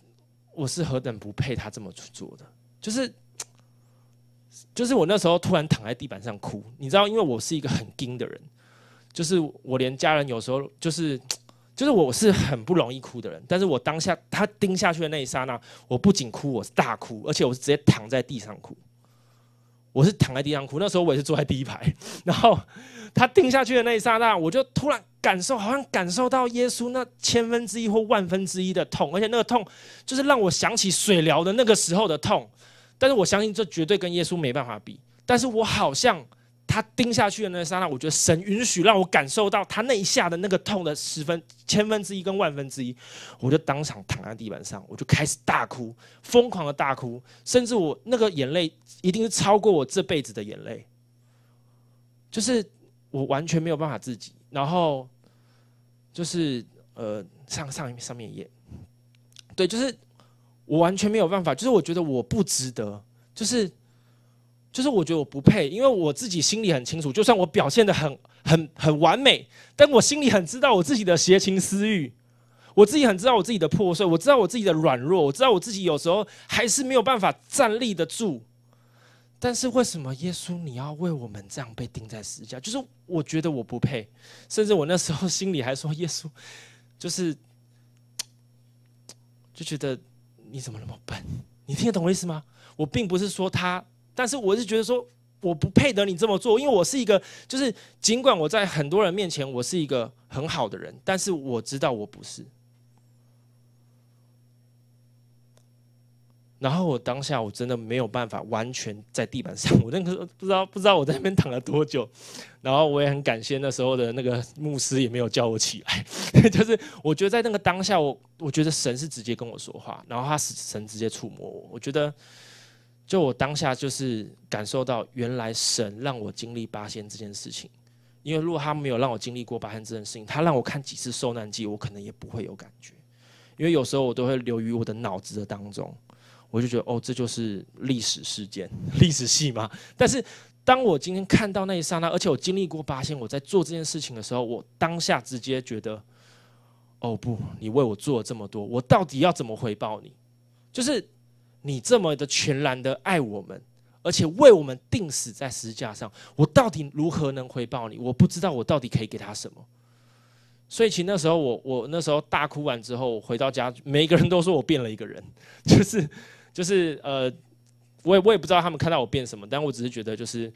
我是何等不配他这么去做的，就是 就是我那时候突然躺在地板上哭，你知道，因为我是一个很硬的人，就是我连家人有时候就是 就是我是很不容易哭的人，但是我当下他盯下去的那一刹那，我不仅哭，我是大哭，而且我是直接躺在地上哭。我是躺在地上哭，那时候我也是坐在第一排，然后他钉下去的那一刹那，我就突然感受，好像感受到耶稣那千分之一或万分之一的痛，而且那个痛就是让我想起水疗的那个时候的痛，但是我相信这绝对跟耶稣没办法比，但是我好像。他钉下去的那刹那，我觉得神允许让我感受到他那一下的那个痛的十分千分之一跟万分之一，我就当场躺在地板上，我就开始大哭，疯狂的大哭，甚至我那个眼泪一定是超过我这辈子的眼泪，就是我完全没有办法自己，然后就是呃上上上面也对，就是我完全没有办法，就是我觉得我不值得，就是。就是我觉得我不配，因为我自己心里很清楚，就算我表现的很、很、很完美，但我心里很知道我自己的邪情私欲，我自己很知道我自己的破碎，我知道我自己的软弱，我知道我自己有时候还是没有办法站立得住。但是为什么耶稣你要为我们这样被钉在十字架？就是我觉得我不配，甚至我那时候心里还说耶稣，就是就觉得你怎么那么笨？你听得懂我意思吗？我并不是说他。但是我是觉得说，我不配得你这么做，因为我是一个，就是尽管我在很多人面前，我是一个很好的人，但是我知道我不是。然后我当下我真的没有办法完全在地板上，我那个不知道不知道我在那边躺了多久，然后我也很感谢那时候的那个牧师也没有叫我起来，就是我觉得在那个当下，我我觉得神是直接跟我说话，然后他是神直接触摸我，我觉得。就我当下就是感受到，原来神让我经历八仙这件事情。因为如果他没有让我经历过八仙这件事情，他让我看几次受难记，我可能也不会有感觉。因为有时候我都会留于我的脑子的当中，我就觉得哦，这就是历史事件、历史戏嘛。但是当我今天看到那一刹那，而且我经历过八仙，我在做这件事情的时候，我当下直接觉得，哦不，你为我做了这么多，我到底要怎么回报你？就是。你这么的全然的爱我们，而且为我们定死在十字架上，我到底如何能回报你？我不知道我到底可以给他什么。所以，其实那时候我，我那时候大哭完之后回到家，每个人都说我变了一个人，就是，就是，呃，我也我也不知道他们看到我变什么，但我只是觉得，就是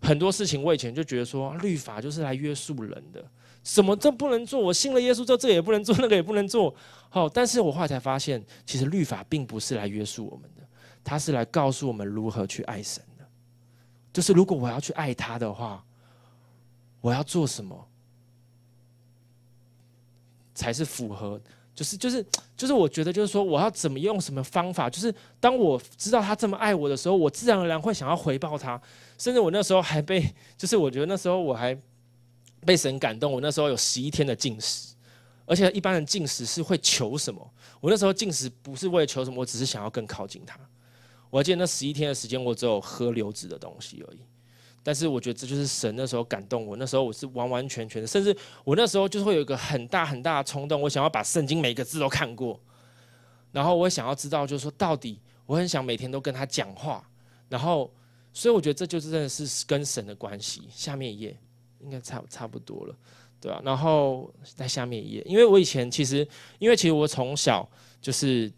很多事情我以前就觉得说，律法就是来约束人的。什么都不能做，我信了耶稣之后，这个也不能做，那个也不能做。好，但是我后来才发现，其实律法并不是来约束我们的，它是来告诉我们如何去爱神的。就是如果我要去爱他的话，我要做什么才是符合？就是就是就是，我觉得就是说，我要怎么用什么方法？就是当我知道他这么爱我的时候，我自然而然会想要回报他。甚至我那时候还被，就是我觉得那时候我还。被神感动，我那时候有十一天的禁食，而且一般人禁食是会求什么？我那时候禁食不是为了求什么，我只是想要更靠近他。我还记得那十一天的时间，我只有喝流质的东西而已。但是我觉得这就是神那时候感动我，那时候我是完完全全的，甚至我那时候就是会有一个很大很大的冲动，我想要把圣经每个字都看过，然后我想要知道，就是说到底，我很想每天都跟他讲话，然后所以我觉得这就是真的是跟神的关系。下面一页。应该差差不多了，对啊，然后在下面一页，因为我以前其实，因为其实我从小就是，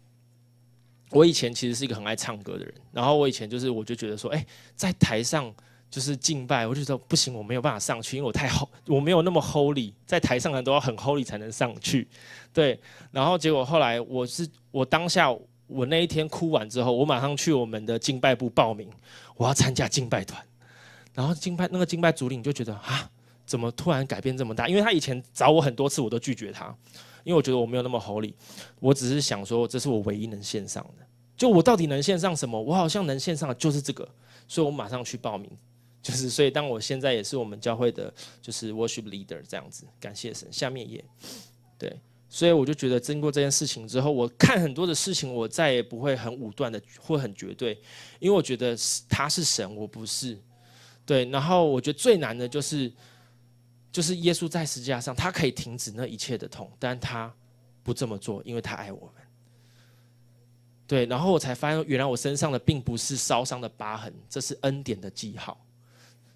我以前其实是一个很爱唱歌的人，然后我以前就是我就觉得说，哎，在台上就是敬拜，我就说不行，我没有办法上去，因为我太吼，我没有那么 holy，在台上的都要很 holy 才能上去，对。然后结果后来我是我当下我那一天哭完之后，我马上去我们的敬拜部报名，我要参加敬拜团，然后敬拜那个敬拜主领就觉得啊。怎么突然改变这么大？因为他以前找我很多次，我都拒绝他，因为我觉得我没有那么 holy，我只是想说，这是我唯一能献上的。就我到底能献上什么？我好像能献上的就是这个，所以我马上去报名。就是所以，当我现在也是我们教会的，就是 worship leader 这样子，感谢神。下面也对，所以我就觉得经过这件事情之后，我看很多的事情，我再也不会很武断的，或很绝对，因为我觉得他是神，我不是。对，然后我觉得最难的就是。就是耶稣在十字架上，他可以停止那一切的痛，但他不这么做，因为他爱我们。对，然后我才发现，原来我身上的并不是烧伤的疤痕，这是恩典的记号，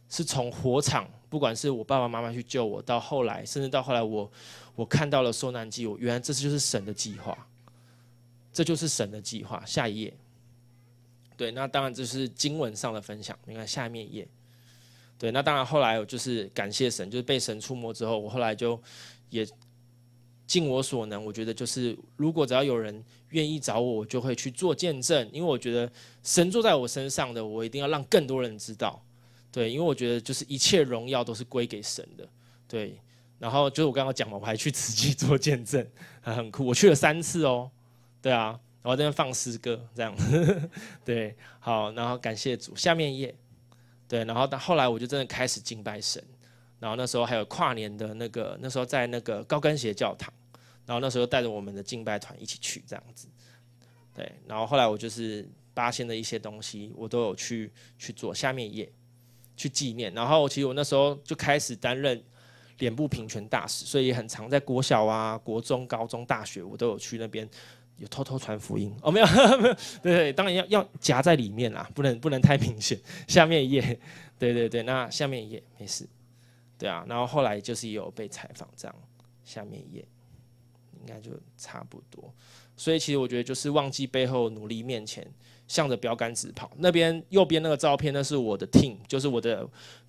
是从火场，不管是我爸爸妈妈去救我，到后来，甚至到后来，我我看到了受难记，我原来这就是神的计划，这就是神的计划。下一页，对，那当然这是经文上的分享，你看下面一页。对，那当然后来我就是感谢神，就是被神触摸之后，我后来就也尽我所能。我觉得就是如果只要有人愿意找我，我就会去做见证，因为我觉得神坐在我身上的，我一定要让更多人知道。对，因为我觉得就是一切荣耀都是归给神的。对，然后就是我刚刚讲嘛，我还去慈济做见证，很酷，我去了三次哦。对啊，然后在放诗歌这样子。对，好，然后感谢主，下面一页。对，然后到后来我就真的开始敬拜神，然后那时候还有跨年的那个，那时候在那个高跟鞋教堂，然后那时候带着我们的敬拜团一起去这样子，对，然后后来我就是八仙的一些东西，我都有去去做，下面也去纪念，然后其实我那时候就开始担任脸部平权大使，所以很常在国小啊、国中、高中、大学，我都有去那边。有偷偷传福音哦，没有，没有，对，当然要要夹在里面啦，不能不能太明显。下面一页，对对对，那下面一页没事，对啊。然后后来就是有被采访这样，下面一页应该就差不多。所以其实我觉得就是忘记背后努力面前，向着标杆直跑。那边右边那个照片那是我的 team，就是我的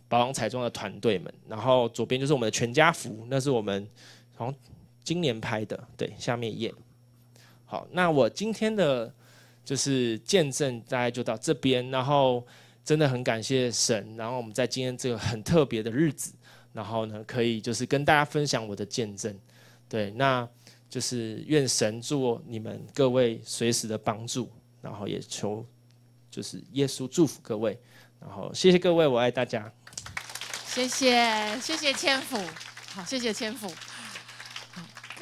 保王彩妆的团队们。然后左边就是我们的全家福，那是我们从今年拍的。对，下面一页。好，那我今天的就是见证，大概就到这边。然后真的很感谢神，然后我们在今天这个很特别的日子，然后呢，可以就是跟大家分享我的见证。对，那就是愿神做你们各位随时的帮助，然后也求就是耶稣祝福各位，然后谢谢各位，我爱大家。谢谢，谢谢千府，好，谢谢千府。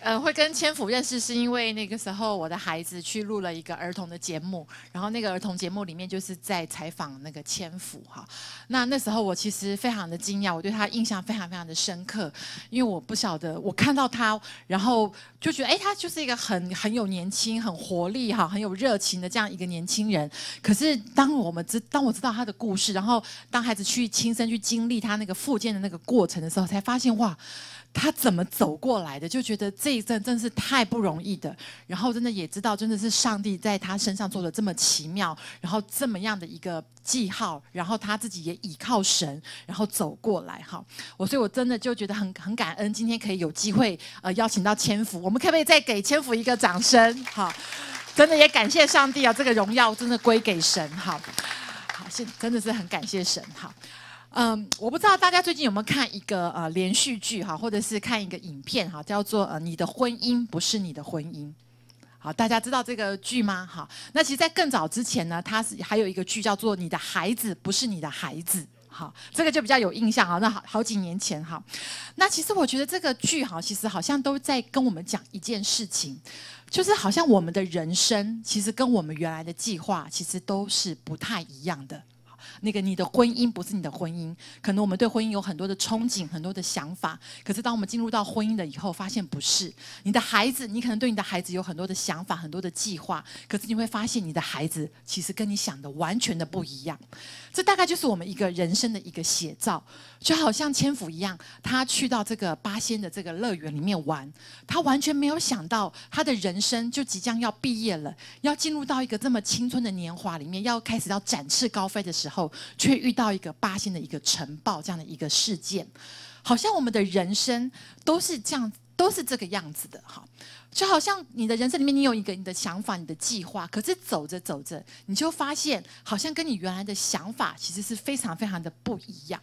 呃，会跟千府认识是因为那个时候我的孩子去录了一个儿童的节目，然后那个儿童节目里面就是在采访那个千府哈。那那时候我其实非常的惊讶，我对他印象非常非常的深刻，因为我不晓得我看到他，然后就觉得哎，他就是一个很很有年轻、很活力哈、很有热情的这样一个年轻人。可是当我们知，当我知道他的故事，然后当孩子去亲身去经历他那个复健的那个过程的时候，才发现哇。他怎么走过来的？就觉得这一阵真是太不容易的。然后真的也知道，真的是上帝在他身上做的这么奇妙，然后这么样的一个记号，然后他自己也倚靠神，然后走过来哈。我所以，我真的就觉得很很感恩，今天可以有机会呃邀请到千福，我们可不可以再给千福一个掌声？好，真的也感谢上帝啊，这个荣耀真的归给神。好，好是真的是很感谢神。好。嗯，我不知道大家最近有没有看一个呃连续剧哈，或者是看一个影片哈，叫做呃你的婚姻不是你的婚姻，好，大家知道这个剧吗？哈，那其实，在更早之前呢，它是还有一个剧叫做你的孩子不是你的孩子，好，这个就比较有印象啊。那好好几年前哈，那其实我觉得这个剧哈，其实好像都在跟我们讲一件事情，就是好像我们的人生其实跟我们原来的计划其实都是不太一样的。那个你的婚姻不是你的婚姻，可能我们对婚姻有很多的憧憬，很多的想法。可是当我们进入到婚姻的以后，发现不是。你的孩子，你可能对你的孩子有很多的想法，很多的计划。可是你会发现，你的孩子其实跟你想的完全的不一样。这大概就是我们一个人生的一个写照，就好像千府一样，他去到这个八仙的这个乐园里面玩，他完全没有想到他的人生就即将要毕业了，要进入到一个这么青春的年华里面，要开始要展翅高飞的时候，却遇到一个八仙的一个晨报这样的一个事件，好像我们的人生都是这样。都是这个样子的哈，就好像你的人生里面，你有一个你的想法、你的计划，可是走着走着，你就发现好像跟你原来的想法其实是非常非常的不一样。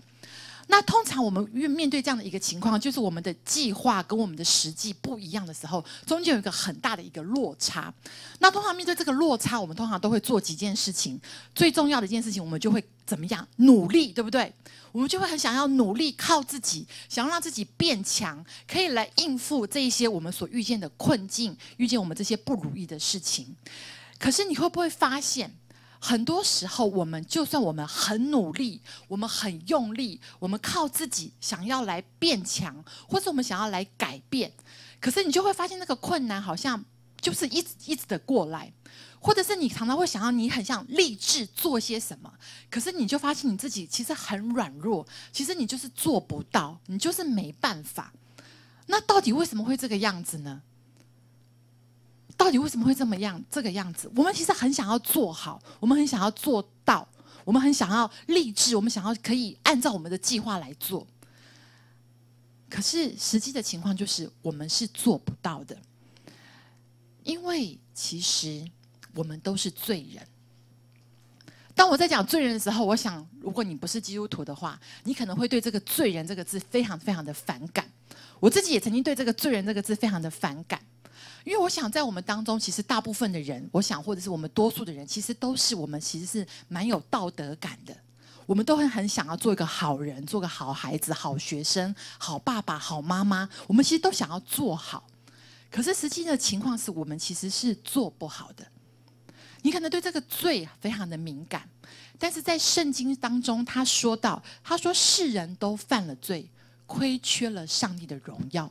那通常我们遇面对这样的一个情况，就是我们的计划跟我们的实际不一样的时候，中间有一个很大的一个落差。那通常面对这个落差，我们通常都会做几件事情。最重要的一件事情，我们就会怎么样努力，对不对？我们就会很想要努力，靠自己，想要让自己变强，可以来应付这一些我们所遇见的困境，遇见我们这些不如意的事情。可是你会不会发现？很多时候，我们就算我们很努力，我们很用力，我们靠自己想要来变强，或者我们想要来改变，可是你就会发现那个困难好像就是一直一直的过来，或者是你常常会想要你很想立志做些什么，可是你就发现你自己其实很软弱，其实你就是做不到，你就是没办法。那到底为什么会这个样子呢？到底为什么会这么样这个样子？我们其实很想要做好，我们很想要做到，我们很想要立志，我们想要可以按照我们的计划来做。可是实际的情况就是，我们是做不到的，因为其实我们都是罪人。当我在讲罪人的时候，我想，如果你不是基督徒的话，你可能会对这个“罪人”这个字非常非常的反感。我自己也曾经对这个“罪人”这个字非常的反感。因为我想，在我们当中，其实大部分的人，我想，或者是我们多数的人，其实都是我们，其实是蛮有道德感的。我们都会很想要做一个好人，做个好孩子、好学生、好爸爸、好妈妈。我们其实都想要做好，可是实际的情况是我们其实是做不好的。你可能对这个罪非常的敏感，但是在圣经当中，他说到，他说世人都犯了罪，亏缺了上帝的荣耀。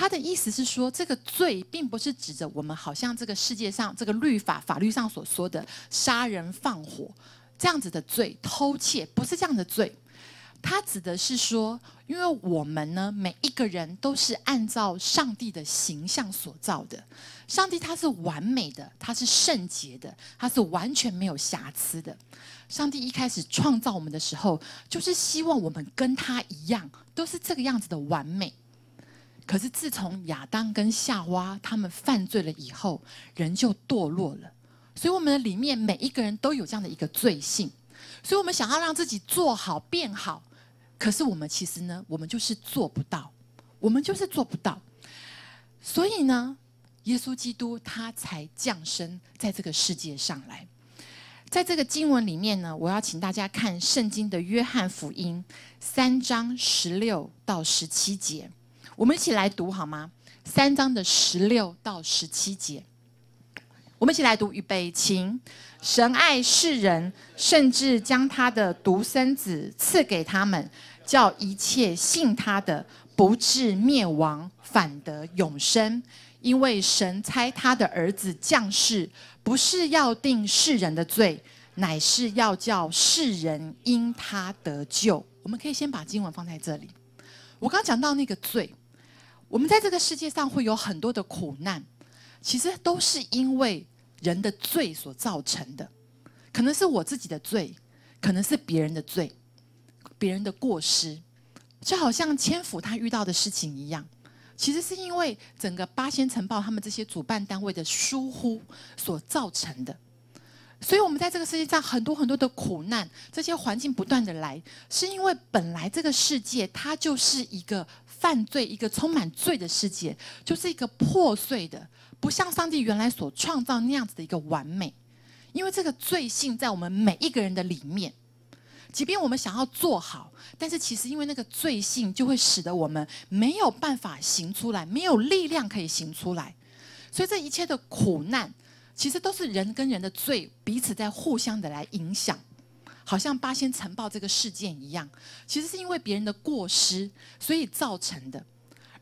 他的意思是说，这个罪并不是指着我们，好像这个世界上这个律法法律上所说的杀人放火这样子的罪，偷窃不是这样的罪。他指的是说，因为我们呢，每一个人都是按照上帝的形象所造的。上帝他是完美的，他是圣洁的，他是完全没有瑕疵的。上帝一开始创造我们的时候，就是希望我们跟他一样，都是这个样子的完美。可是自从亚当跟夏娃他们犯罪了以后，人就堕落了。所以我们的里面每一个人都有这样的一个罪性。所以我们想要让自己做好变好，可是我们其实呢，我们就是做不到，我们就是做不到。所以呢，耶稣基督他才降生在这个世界上来。在这个经文里面呢，我要请大家看圣经的约翰福音三章十六到十七节。我们一起来读好吗？三章的十六到十七节，我们一起来读。预备，请。神爱世人，甚至将他的独生子赐给他们，叫一切信他的不至灭亡，反得永生。因为神猜他的儿子降世，不是要定世人的罪，乃是要叫世人因他得救。我们可以先把经文放在这里。我刚讲到那个罪。我们在这个世界上会有很多的苦难，其实都是因为人的罪所造成的，可能是我自己的罪，可能是别人的罪，别人的过失，就好像千府他遇到的事情一样，其实是因为整个八仙城堡他们这些主办单位的疏忽所造成的。所以，我们在这个世界上很多很多的苦难，这些环境不断的来，是因为本来这个世界它就是一个。犯罪，一个充满罪的世界，就是一个破碎的，不像上帝原来所创造那样子的一个完美。因为这个罪性在我们每一个人的里面，即便我们想要做好，但是其实因为那个罪性，就会使得我们没有办法行出来，没有力量可以行出来。所以这一切的苦难，其实都是人跟人的罪彼此在互相的来影响。好像八仙晨报这个事件一样，其实是因为别人的过失，所以造成的。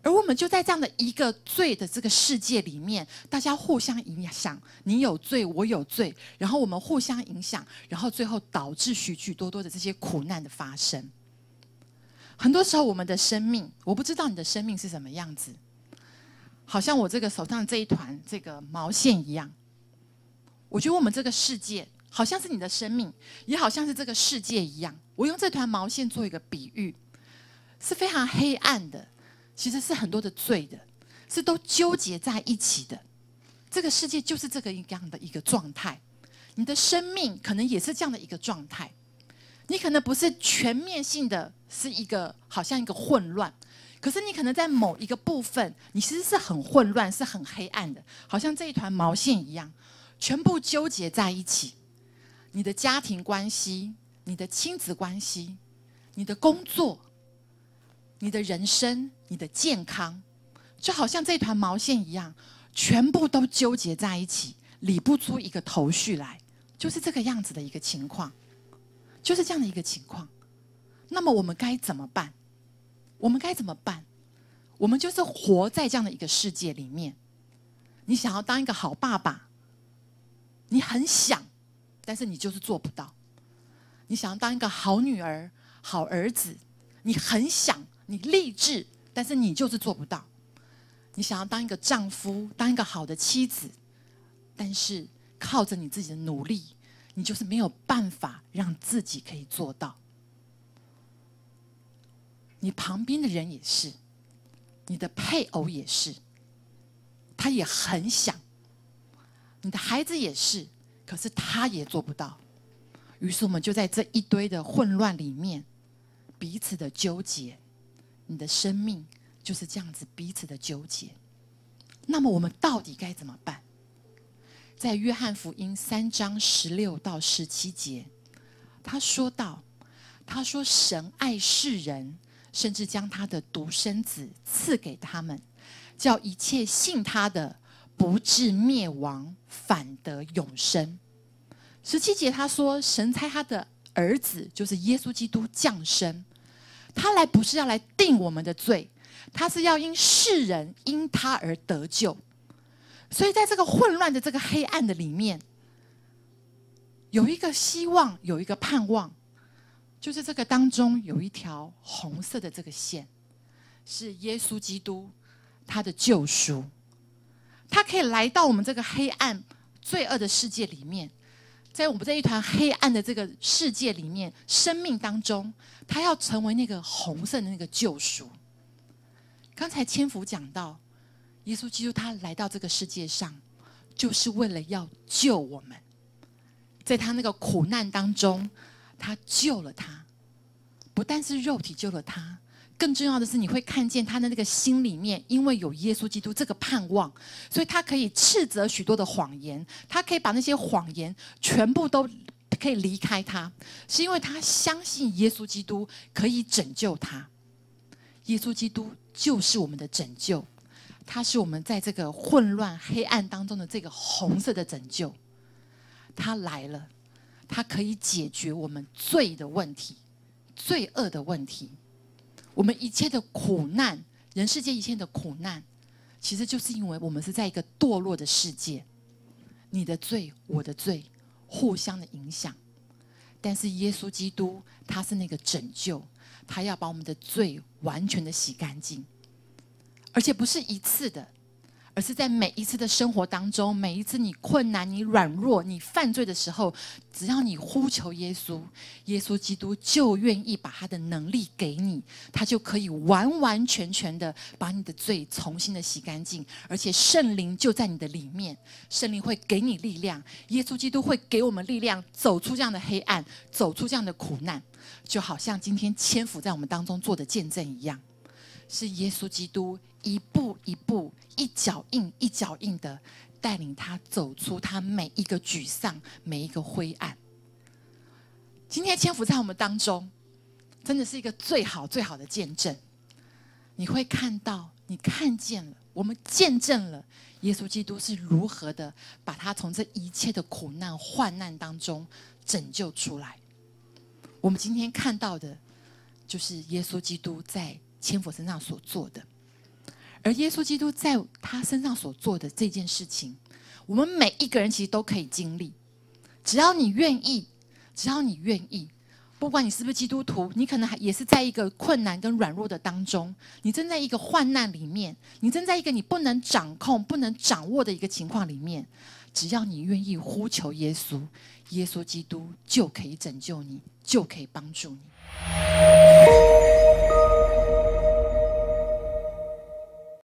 而我们就在这样的一个罪的这个世界里面，大家互相影响，你有罪，我有罪，然后我们互相影响，然后最后导致许许多多的这些苦难的发生。很多时候，我们的生命，我不知道你的生命是什么样子，好像我这个手上这一团这个毛线一样。我觉得我们这个世界。好像是你的生命，也好像是这个世界一样。我用这团毛线做一个比喻，是非常黑暗的，其实是很多的罪的，是都纠结在一起的。这个世界就是这个一样的一个状态，你的生命可能也是这样的一个状态。你可能不是全面性的是一个好像一个混乱，可是你可能在某一个部分，你其实是很混乱，是很黑暗的，好像这一团毛线一样，全部纠结在一起。你的家庭关系、你的亲子关系、你的工作、你的人生、你的健康，就好像这团毛线一样，全部都纠结在一起，理不出一个头绪来，就是这个样子的一个情况，就是这样的一个情况。那么我们该怎么办？我们该怎么办？我们就是活在这样的一个世界里面。你想要当一个好爸爸，你很想。但是你就是做不到。你想当一个好女儿、好儿子，你很想，你立志，但是你就是做不到。你想要当一个丈夫，当一个好的妻子，但是靠着你自己的努力，你就是没有办法让自己可以做到。你旁边的人也是，你的配偶也是，他也很想。你的孩子也是。可是他也做不到，于是我们就在这一堆的混乱里面，彼此的纠结，你的生命就是这样子彼此的纠结。那么我们到底该怎么办？在约翰福音三章十六到十七节，他说道：“他说神爱世人，甚至将他的独生子赐给他们，叫一切信他的。不至灭亡，反得永生。十七节他说：“神差他的儿子，就是耶稣基督降生。他来不是要来定我们的罪，他是要因世人因他而得救。所以，在这个混乱的、这个黑暗的里面，有一个希望，有一个盼望，就是这个当中有一条红色的这个线，是耶稣基督他的救赎。”他可以来到我们这个黑暗、罪恶的世界里面，在我们这一团黑暗的这个世界里面，生命当中，他要成为那个红色的那个救赎。刚才千福讲到，耶稣基督他来到这个世界上，就是为了要救我们。在他那个苦难当中，他救了他，不但是肉体救了他。更重要的是，你会看见他的那个心里面，因为有耶稣基督这个盼望，所以他可以斥责许多的谎言，他可以把那些谎言全部都可以离开他，是因为他相信耶稣基督可以拯救他。耶稣基督就是我们的拯救，他是我们在这个混乱黑暗当中的这个红色的拯救。他来了，他可以解决我们罪的问题、罪恶的问题。我们一切的苦难，人世间一切的苦难，其实就是因为我们是在一个堕落的世界。你的罪，我的罪，互相的影响。但是耶稣基督他是那个拯救，他要把我们的罪完全的洗干净，而且不是一次的。而是在每一次的生活当中，每一次你困难、你软弱、你犯罪的时候，只要你呼求耶稣，耶稣基督就愿意把他的能力给你，他就可以完完全全的把你的罪重新的洗干净，而且圣灵就在你的里面，圣灵会给你力量，耶稣基督会给我们力量，走出这样的黑暗，走出这样的苦难，就好像今天千福在我们当中做的见证一样，是耶稣基督。一步一步，一脚印一脚印的，带领他走出他每一个沮丧，每一个灰暗。今天千佛在我们当中，真的是一个最好最好的见证。你会看到，你看见了，我们见证了耶稣基督是如何的把他从这一切的苦难患难当中拯救出来。我们今天看到的，就是耶稣基督在千佛身上所做的。而耶稣基督在他身上所做的这件事情，我们每一个人其实都可以经历。只要你愿意，只要你愿意，不管你是不是基督徒，你可能还也是在一个困难跟软弱的当中，你正在一个患难里面，你正在一个你不能掌控、不能掌握的一个情况里面。只要你愿意呼求耶稣，耶稣基督就可以拯救你，就可以帮助你。